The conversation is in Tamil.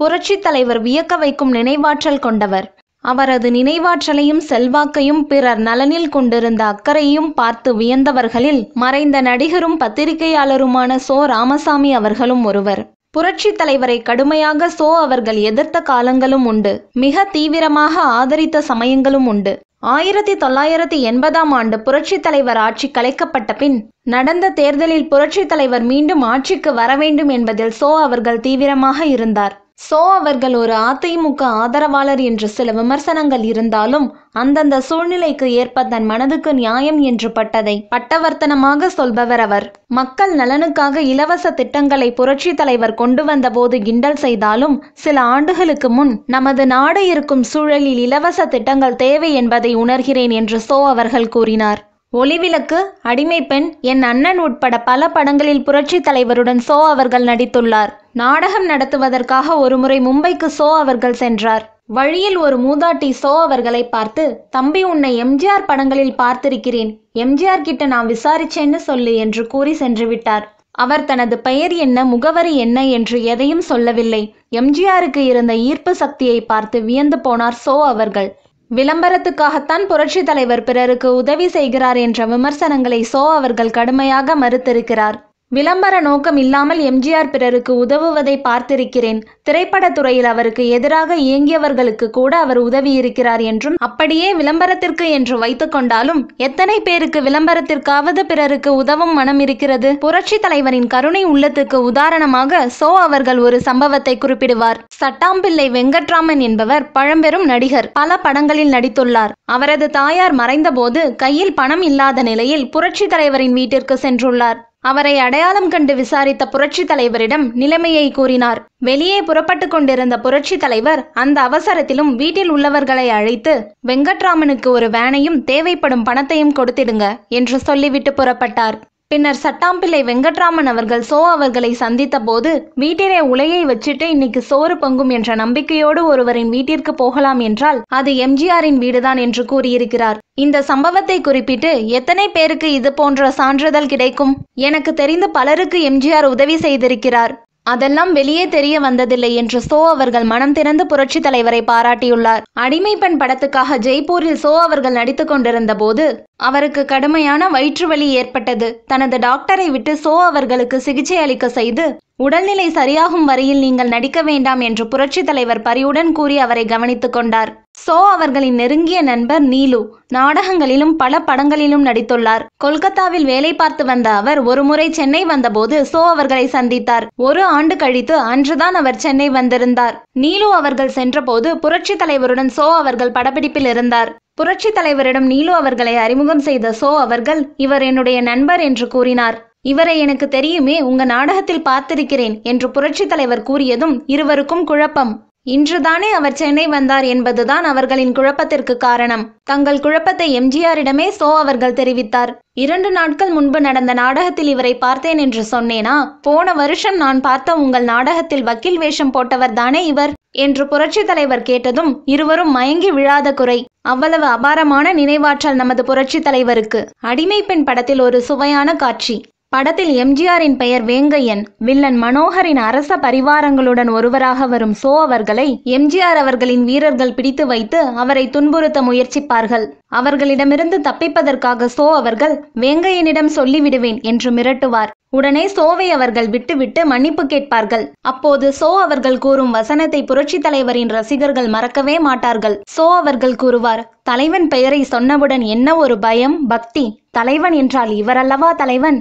புரட்சித் தலைவர் வியக்க வைக்கும் நினைவாற்றல் கொண்டவர் அவரது நினைவாற்றலையும் செல்வாக்கையும் பிறர் நலனில் கொண்டிருந்த அக்கறையும் பார்த்து வியந்தவர்களில் மறைந்த நடிகரும் பத்திரிகையாளருமான சோ ராமசாமி அவர்களும் ஒருவர் புரட்சித் தலைவரை கடுமையாக சோ அவர்கள் எதிர்த்த காலங்களும் உண்டு மிக தீவிரமாக ஆதரித்த சமயங்களும் உண்டு ஆயிரத்தி தொள்ளாயிரத்தி எண்பதாம் ஆண்டு புரட்சித் தலைவர் ஆட்சி கலைக்கப்பட்ட பின் நடந்த தேர்தலில் புரட்சி தலைவர் மீண்டும் ஆட்சிக்கு வர வேண்டும் என்பதில் சோ அவர்கள் தீவிரமாக இருந்தார் சோ அவர்கள் ஒரு அதிமுக ஆதரவாளர் என்று சில விமர்சனங்கள் இருந்தாலும் அந்தந்த சூழ்நிலைக்கு ஏற்ப தன் மனதுக்கு நியாயம் என்று பட்டதை பட்டவர்த்தனமாக சொல்பவர் அவர் மக்கள் நலனுக்காக இலவச திட்டங்களை புரட்சி தலைவர் கொண்டு வந்தபோது கிண்டல் செய்தாலும் சில ஆண்டுகளுக்கு முன் நமது நாடு இருக்கும் சூழலில் இலவச திட்டங்கள் தேவை என்பதை உணர்கிறேன் என்று சோ அவர்கள் கூறினார் ஒளிவிளக்கு அடிமைப்பெண் என் அண்ணன் உட்பட பல படங்களில் புரட்சி தலைவருடன் சோ அவர்கள் நடித்துள்ளார் நாடகம் நடத்துவதற்காக ஒருமுறை மும்பைக்கு சோ அவர்கள் சென்றார் வழியில் ஒரு மூதாட்டி சோ அவர்களை பார்த்து தம்பி உன்னை எம்ஜிஆர் படங்களில் பார்த்திருக்கிறேன் எம்ஜிஆர் கிட்ட நான் விசாரிச்சேன்னு சொல்லு என்று கூறி சென்று விட்டார் அவர் தனது பெயர் என்ன முகவரி என்ன என்று எதையும் சொல்லவில்லை எம்ஜிஆருக்கு இருந்த ஈர்ப்பு சக்தியை பார்த்து வியந்து போனார் சோ அவர்கள் விளம்பரத்துக்காகத்தான் புரட்சி தலைவர் பிறருக்கு உதவி செய்கிறார் என்ற விமர்சனங்களை சோ அவர்கள் கடுமையாக மறுத்திருக்கிறார் விளம்பர நோக்கம் இல்லாமல் எம்ஜிஆர் பிறருக்கு உதவுவதை பார்த்திருக்கிறேன் திரைப்படத்துறையில் அவருக்கு எதிராக இயங்கியவர்களுக்கு கூட அவர் உதவியிருக்கிறார் என்றும் அப்படியே விளம்பரத்திற்கு என்று வைத்துக்கொண்டாலும் எத்தனை பேருக்கு விளம்பரத்திற்காவது பிறருக்கு உதவும் மனம் இருக்கிறது புரட்சி தலைவரின் கருணை உள்ளத்துக்கு உதாரணமாக சோ அவர்கள் ஒரு சம்பவத்தை குறிப்பிடுவார் சட்டாம்பிள்ளை வெங்கட்ராமன் என்பவர் பழம்பெரும் நடிகர் பல படங்களில் நடித்துள்ளார் அவரது தாயார் மறைந்தபோது கையில் பணம் இல்லாத நிலையில் புரட்சி தலைவரின் வீட்டிற்கு சென்றுள்ளார் அவரை அடையாளம் கண்டு விசாரித்த புரட்சி தலைவரிடம் நிலைமையை கூறினார் வெளியே புறப்பட்டு கொண்டிருந்த புரட்சி தலைவர் அந்த அவசரத்திலும் வீட்டில் உள்ளவர்களை அழைத்து வெங்கட்ராமனுக்கு ஒரு வேனையும் தேவைப்படும் பணத்தையும் கொடுத்திடுங்க என்று சொல்லிவிட்டு புறப்பட்டார் பின்னர் சட்டாம்பிள்ளை வெங்கட்ராமன் அவர்கள் சோ அவர்களை சந்தித்த போது வீட்டிலே உலையை வச்சுட்டு இன்னைக்கு சோறு பொங்கும் என்ற நம்பிக்கையோடு ஒருவரின் வீட்டிற்கு போகலாம் என்றால் அது எம்ஜிஆரின் வீடுதான் என்று கூறியிருக்கிறார் இந்த சம்பவத்தை குறிப்பிட்டு எத்தனை பேருக்கு இது போன்ற சான்றிதழ் கிடைக்கும் எனக்கு தெரிந்து பலருக்கு எம்ஜிஆர் உதவி செய்திருக்கிறார் அதெல்லாம் வெளியே தெரிய வந்ததில்லை என்று சோ அவர்கள் மனம் திறந்து புரட்சி தலைவரை பாராட்டியுள்ளார் அடிமைப்பெண் படத்துக்காக ஜெய்ப்பூரில் சோ அவர்கள் நடித்துக் கொண்டிருந்த போது அவருக்கு கடுமையான வயிற்றுவலி ஏற்பட்டது தனது டாக்டரை விட்டு சோ அவர்களுக்கு சிகிச்சை அளிக்க செய்து உடல்நிலை சரியாகும் வரையில் நீங்கள் நடிக்க வேண்டாம் என்று புரட்சி தலைவர் பரியுடன் கூறி அவரை கவனித்துக் கொண்டார் சோ அவர்களின் நெருங்கிய நண்பர் நீலு நாடகங்களிலும் பல படங்களிலும் நடித்துள்ளார் கொல்கத்தாவில் வேலை பார்த்து வந்த அவர் ஒருமுறை சென்னை வந்தபோது சோ அவர்களை சந்தித்தார் ஒரு ஆண்டு கழித்து அன்றுதான் அவர் சென்னை வந்திருந்தார் நீலு அவர்கள் சென்றபோது புரட்சி தலைவருடன் சோ அவர்கள் படப்பிடிப்பில் இருந்தார் புரட்சி தலைவரிடம் நீலு அவர்களை அறிமுகம் செய்த சோ அவர்கள் இவர் என்னுடைய நண்பர் என்று கூறினார் இவரை எனக்கு தெரியுமே உங்க நாடகத்தில் பார்த்திருக்கிறேன் என்று புரட்சி தலைவர் கூறியதும் இருவருக்கும் குழப்பம் இன்றுதானே அவர் சென்னை வந்தார் என்பதுதான் அவர்களின் குழப்பத்திற்கு காரணம் தங்கள் குழப்பத்தை எம்ஜிஆரிடமே சோ அவர்கள் தெரிவித்தார் இரண்டு நாட்கள் முன்பு நடந்த நாடகத்தில் இவரை பார்த்தேன் என்று சொன்னேனா போன வருஷம் நான் பார்த்த உங்கள் நாடகத்தில் வக்கீல் வேஷம் போட்டவர் தானே இவர் என்று புரட்சி தலைவர் கேட்டதும் இருவரும் மயங்கி விழாத குறை அவ்வளவு அபாரமான நினைவாற்றல் நமது புரட்சி தலைவருக்கு அடிமை பெண் படத்தில் ஒரு சுவையான காட்சி படத்தில் எம்ஜிஆரின் பெயர் வேங்கையன் வில்லன் மனோகரின் அரச பரிவாரங்களுடன் ஒருவராக வரும் சோ அவர்களை எம்ஜிஆர் அவர்களின் வீரர்கள் பிடித்து வைத்து அவரை துன்புறுத்த முயற்சிப்பார்கள் அவர்களிடமிருந்து தப்பிப்பதற்காக சோ அவர்கள் வேங்கையனிடம் சொல்லிவிடுவேன் என்று மிரட்டுவார் உடனே சோவை அவர்கள் விட்டுவிட்டு மன்னிப்பு கேட்பார்கள் அப்போது சோ அவர்கள் கூறும் வசனத்தை புரட்சி தலைவரின் ரசிகர்கள் மறக்கவே மாட்டார்கள் சோ அவர்கள் கூறுவார் தலைவன் பெயரை சொன்னவுடன் என்ன ஒரு பயம் பக்தி தலைவன் என்றால் இவரல்லவா தலைவன்